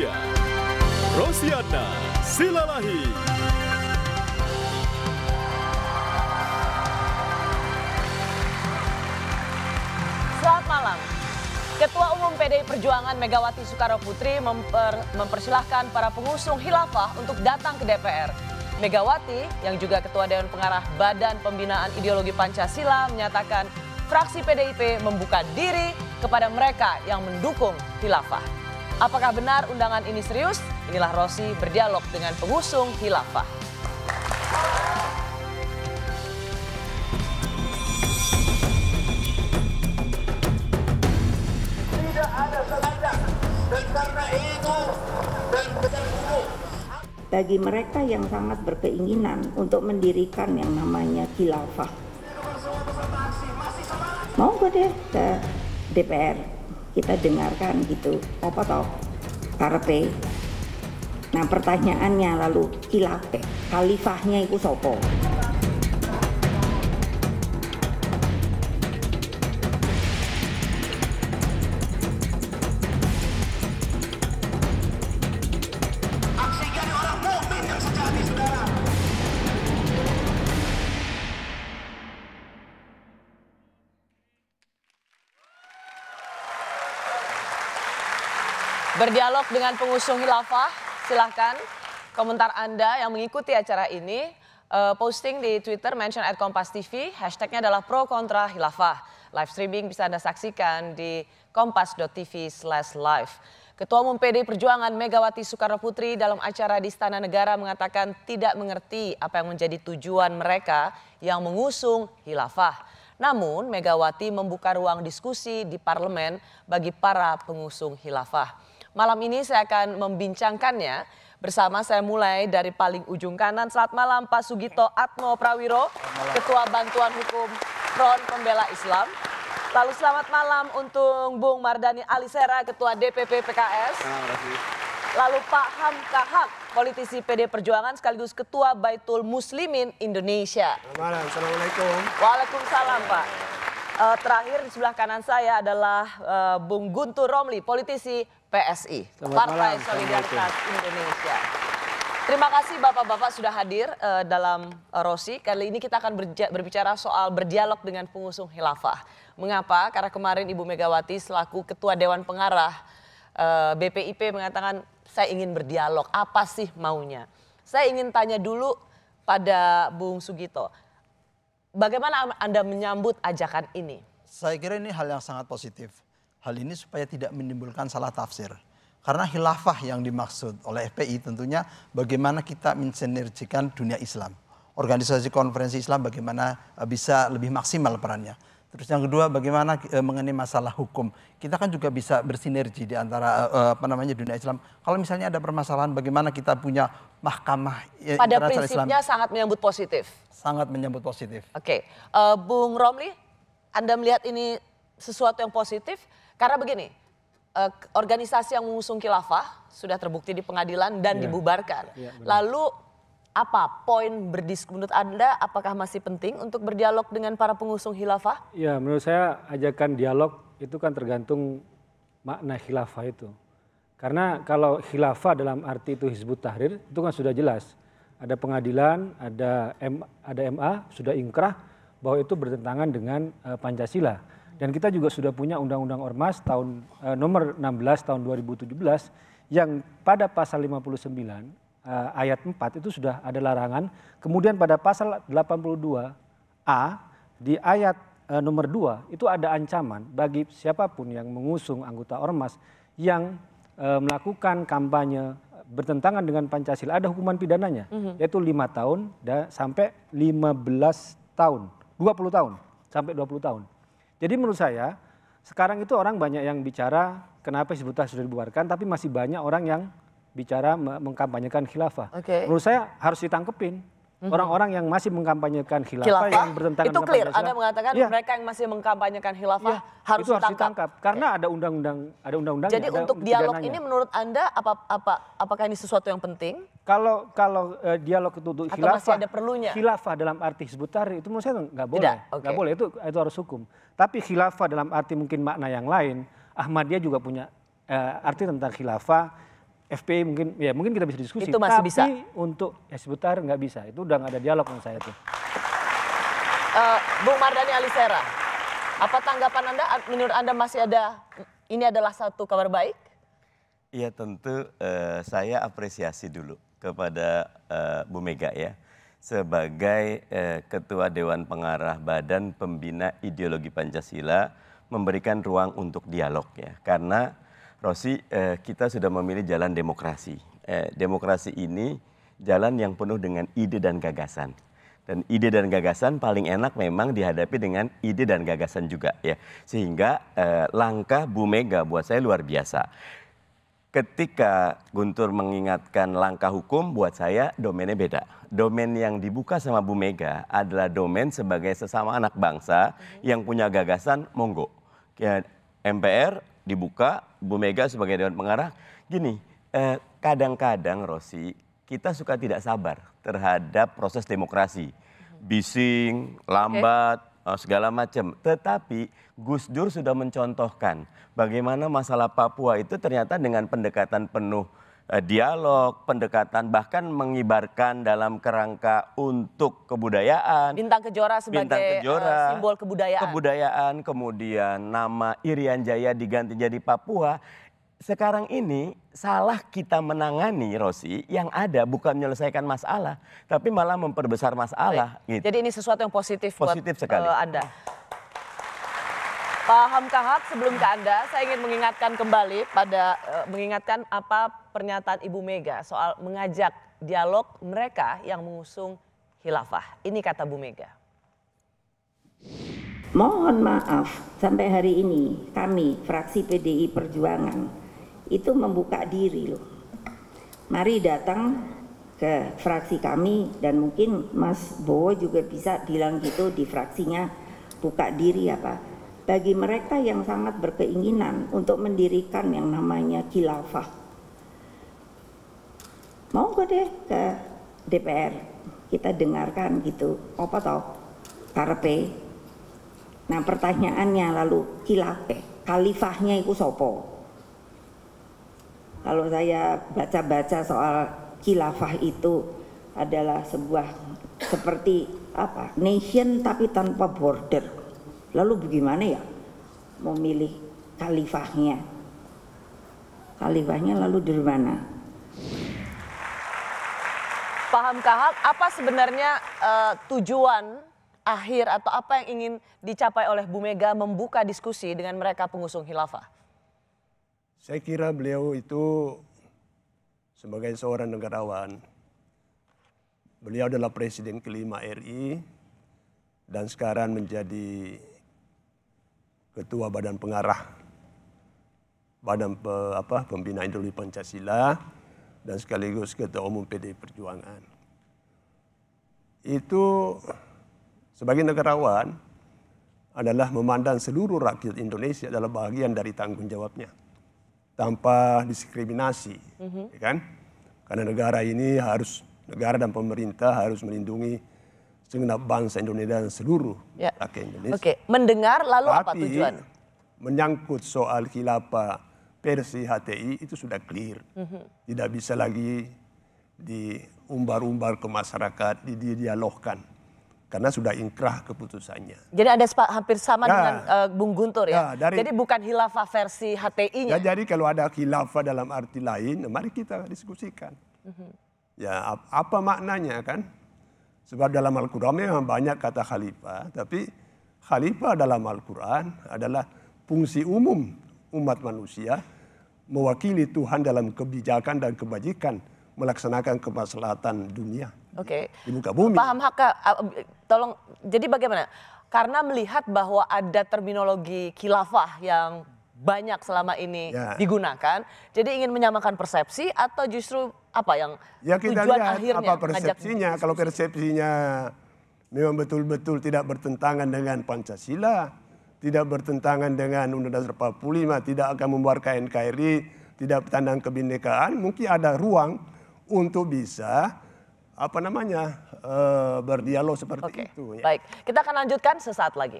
Iya. Rosiana Silalahi. Selamat malam. Ketua Umum PDI Perjuangan Megawati Soekarno Putri memper, mempersilahkan para pengusung hilafah untuk datang ke DPR. Megawati, yang juga Ketua Dewan Pengarah Badan Pembinaan Ideologi Pancasila, menyatakan fraksi PDIP membuka diri kepada mereka yang mendukung hilafah. Apakah benar undangan ini serius? Inilah Rosi berdialog dengan pengusung hilafah. Tidak ada dan karena itu dan bagi mereka yang sangat berkeinginan untuk mendirikan yang namanya khilafah. Mau gue deh ke DPR kita dengarkan gitu apa toh karpe nah pertanyaannya lalu kilape khalifahnya itu sopo Berdialog dengan pengusung Hilafah, silahkan komentar Anda yang mengikuti acara ini. Uh, posting di Twitter, mention at Kompas TV, hashtagnya adalah pro kontra Hilafah. Live streaming bisa Anda saksikan di kompas.tv slash live. Ketua Umum PD Perjuangan Megawati Soekarno Putri dalam acara di Istana Negara mengatakan tidak mengerti apa yang menjadi tujuan mereka yang mengusung Hilafah. Namun Megawati membuka ruang diskusi di parlemen bagi para pengusung Hilafah. Malam ini saya akan membincangkannya bersama saya mulai dari paling ujung kanan. Selamat malam Pak Sugito Atmo Prawiro, Ketua Bantuan Hukum Front Pembela Islam. Lalu selamat malam untuk Bung Mardani Alisera, Ketua DPP PKS. Lalu Pak Hamka Hak, politisi PD Perjuangan sekaligus Ketua Baitul Muslimin Indonesia. Selamat malam, Assalamualaikum. Waalaikumsalam Pak. Uh, terakhir di sebelah kanan saya adalah uh, Bung Guntur Romli, politisi PSI, Selamat Partai malam. Solidaritas Indonesia. Terima kasih Bapak-Bapak sudah hadir uh, dalam uh, Rosi. Kali ini kita akan berbicara soal berdialog dengan pengusung Hilafah. Mengapa? Karena kemarin Ibu Megawati selaku Ketua Dewan Pengarah uh, BPIP mengatakan saya ingin berdialog. Apa sih maunya? Saya ingin tanya dulu pada Bung Sugito Bagaimana Anda menyambut ajakan ini? Saya kira ini hal yang sangat positif. Hal ini supaya tidak menimbulkan salah tafsir. Karena khilafah yang dimaksud oleh FPI tentunya bagaimana kita mensinergikan dunia Islam. Organisasi konferensi Islam bagaimana eh, bisa lebih maksimal perannya. Terus yang kedua bagaimana eh, mengenai masalah hukum. Kita kan juga bisa bersinergi di antara eh, eh, apa namanya dunia Islam. Kalau misalnya ada permasalahan bagaimana kita punya mahkamah Pada prinsipnya Islam. sangat menyambut positif. Sangat menyambut positif. Oke. Okay. Bung Romli, Anda melihat ini sesuatu yang positif karena begini, uh, organisasi yang mengusung khilafah sudah terbukti di pengadilan dan yeah. dibubarkan. Yeah, iya, Lalu apa poin berdiskusi menurut Anda apakah masih penting untuk berdialog dengan para pengusung khilafah? Ya, menurut saya ajakan dialog itu kan tergantung makna khilafah itu. Karena kalau khilafah dalam arti itu Hizbut Tahrir itu kan sudah jelas. Ada pengadilan, ada M, ada MA sudah ingkrah bahwa itu bertentangan dengan uh, Pancasila. Dan kita juga sudah punya Undang-Undang Ormas tahun uh, nomor 16 tahun 2017 yang pada pasal 59 uh, ayat 4 itu sudah ada larangan. Kemudian pada pasal 82A di ayat uh, nomor 2 itu ada ancaman bagi siapapun yang mengusung anggota ormas yang uh, melakukan kampanye bertentangan dengan Pancasila ada hukuman pidananya mm -hmm. yaitu 5 tahun dan sampai 15 tahun, 20 tahun sampai 20 tahun. Jadi menurut saya sekarang itu orang banyak yang bicara kenapa sebutan sudah dibubarkan tapi masih banyak orang yang bicara mengkampanyekan khilafah. Okay. Menurut saya harus ditangkepin. Mhm. Orang-orang yang masih mengkampanyekan khilafah, khilafah yang bertentangan dengan itu clear. Anda mengatakan ya. mereka yang masih mengkampanyekan khilafah ya, harus, itu harus ditangkap. ditangkap karena okay. ada undang-undang, ada undang-undang. Jadi ada untuk dialog pidananya. ini menurut Anda apa apa apakah ini sesuatu yang penting? Kalau kalau uh, dialog itu untuk Atau khilafah, masih ada perlunya? Khilafah dalam arti hizbut itu menurut saya nggak boleh, Tidak. okay. nggak boleh itu itu harus hukum. Tapi khilafah dalam arti mungkin makna yang lain, Ahmadiyah juga punya uh, arti tentang khilafah FPI mungkin ya mungkin kita bisa diskusi. Itu masih tapi bisa. untuk ya sebentar nggak bisa. Itu udah nggak ada dialog dengan saya tuh. Uh, eh, Bung Mardhani Alisera, apa tanggapan Anda? Menurut Anda masih ada ini adalah satu kabar baik? Iya tentu uh, saya apresiasi dulu kepada uh, Bu Mega ya sebagai uh, Ketua Dewan Pengarah Badan Pembina Ideologi Pancasila memberikan ruang untuk dialog ya karena Rosi, eh, kita sudah memilih jalan demokrasi. Eh, demokrasi ini jalan yang penuh dengan ide dan gagasan. Dan ide dan gagasan paling enak memang dihadapi dengan ide dan gagasan juga ya. Sehingga eh, langkah Bu Mega buat saya luar biasa. Ketika Guntur mengingatkan langkah hukum, buat saya domennya beda. Domain yang dibuka sama Bu Mega adalah domain sebagai sesama anak bangsa yang punya gagasan, monggo. Ya, MPR dibuka Bu Mega sebagai dewan pengarah gini eh, kadang-kadang Rosi kita suka tidak sabar terhadap proses demokrasi bising lambat okay. Eh, segala macam tetapi Gus Dur sudah mencontohkan bagaimana masalah Papua itu ternyata dengan pendekatan penuh Eh, dialog, pendekatan, bahkan mengibarkan dalam kerangka untuk kebudayaan. Bintang Kejora sebagai Bintang eh, Kejora, simbol kebudayaan. Kebudayaan, kemudian nama Irian Jaya diganti jadi Papua. Sekarang ini salah kita menangani Rosi yang ada bukan menyelesaikan masalah, tapi malah memperbesar masalah. Gitu. Jadi ini sesuatu yang positif, positif buat sekali. Eh, anda. Pak Hamkahak, sebelum ke Anda, saya ingin mengingatkan kembali pada uh, mengingatkan apa pernyataan Ibu Mega soal mengajak dialog mereka yang mengusung khilafah. Ini kata Bu Mega. Mohon maaf, sampai hari ini kami fraksi PDI Perjuangan itu membuka diri loh. Mari datang ke fraksi kami dan mungkin Mas Bowo juga bisa bilang gitu di fraksinya buka diri apa. Ya, bagi mereka yang sangat berkeinginan untuk mendirikan yang namanya khilafah. Mau gak deh ke DPR, kita dengarkan gitu, apa tau, Karpe. Nah pertanyaannya lalu khilafah, kalifahnya itu sopo. Kalau saya baca-baca soal khilafah itu adalah sebuah seperti apa nation tapi tanpa border Lalu bagaimana ya memilih khalifahnya? Khalifahnya lalu dari mana? Paham Kahak, apa sebenarnya uh, tujuan akhir atau apa yang ingin dicapai oleh Bu Mega membuka diskusi dengan mereka pengusung khilafah? Saya kira beliau itu sebagai seorang negarawan, beliau adalah presiden kelima RI dan sekarang menjadi ketua badan pengarah badan pe, apa pembina ideologi Pancasila dan sekaligus ketua umum pd Perjuangan. Itu sebagai negarawan adalah memandang seluruh rakyat Indonesia adalah bagian dari tanggung jawabnya tanpa diskriminasi, mm -hmm. ya kan? Karena negara ini harus negara dan pemerintah harus melindungi segenap bangsa Indonesia dan seluruh ya. rakyat Indonesia. Oke, mendengar lalu Tapi, apa tujuan? menyangkut soal khilafah versi HTI itu sudah clear. Mm -hmm. Tidak bisa lagi diumbar-umbar ke masyarakat, didialogkan. Karena sudah inkrah keputusannya. Jadi ada hampir sama ya. dengan uh, Bung Guntur ya? ya dari, jadi bukan khilafah versi HTI-nya? Ya, jadi kalau ada khilafah dalam arti lain, mari kita diskusikan. Mm -hmm. Ya apa maknanya kan? Sebab dalam Al-Quran memang banyak kata khalifah, tapi khalifah dalam Al-Quran adalah fungsi umum umat manusia mewakili Tuhan dalam kebijakan dan kebajikan melaksanakan kemaslahatan dunia okay. di muka bumi. Paham Hakka, tolong. Jadi bagaimana? Karena melihat bahwa ada terminologi khilafah yang banyak selama ini ya. digunakan, jadi ingin menyamakan persepsi atau justru apa yang ya kita tujuan lihat akhirnya apa persepsinya kalau persepsinya memang betul-betul tidak bertentangan dengan Pancasila tidak bertentangan dengan Undang-Undang Dasar 45 tidak akan membuarkan NKRI tidak tandang kebinekaan mungkin ada ruang untuk bisa apa namanya eh, berdialog seperti okay. itu ya. baik kita akan lanjutkan sesaat lagi